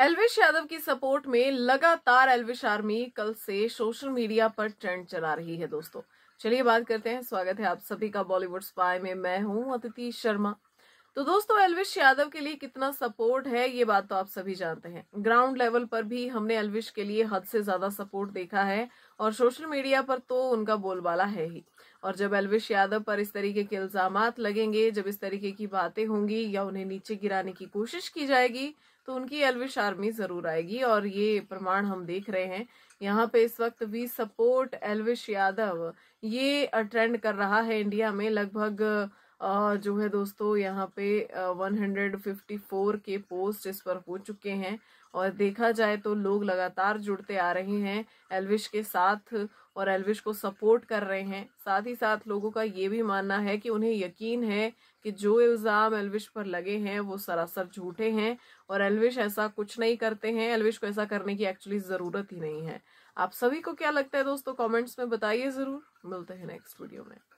एलविश यादव की सपोर्ट में लगातार एलविश आर्मी कल से सोशल मीडिया पर ट्रेंड चला रही है दोस्तों चलिए बात करते हैं स्वागत है आप सभी का बॉलीवुड स्पाई में मैं हूं अतिथि शर्मा तो दोस्तों एलविश यादव के लिए कितना सपोर्ट है ये बात तो आप सभी जानते हैं ग्राउंड लेवल पर भी हमने एलविश के लिए हद से ज्यादा सपोर्ट देखा है और सोशल मीडिया पर तो उनका बोलबाला है ही और जब एलविश यादव पर इस तरीके के इल्जाम लगेंगे जब इस तरीके की बातें होंगी या उन्हें नीचे गिराने की कोशिश की जाएगी तो उनकी एलविश आर्मी जरूर आएगी और ये प्रमाण हम देख रहे हैं यहाँ पे इस वक्त वी सपोर्ट एलविश यादव ये ट्रेंड कर रहा है इंडिया में लगभग जो है दोस्तों यहाँ पे 154 के पोस्ट इस पर हो चुके हैं और देखा जाए तो लोग लगातार जुड़ते आ रहे हैं एलविश के साथ और एलविश को सपोर्ट कर रहे हैं साथ ही साथ लोगों का ये भी मानना है कि उन्हें यकीन है कि जो इल्ज़ाम एलविश पर लगे हैं वो सरासर झूठे हैं और एलविश ऐसा कुछ नहीं करते हैं एलविश को ऐसा करने की एक्चुअली ज़रूरत ही नहीं है आप सभी को क्या लगता है दोस्तों कॉमेंट्स में बताइए ज़रूर मिलते हैं नेक्स्ट वीडियो में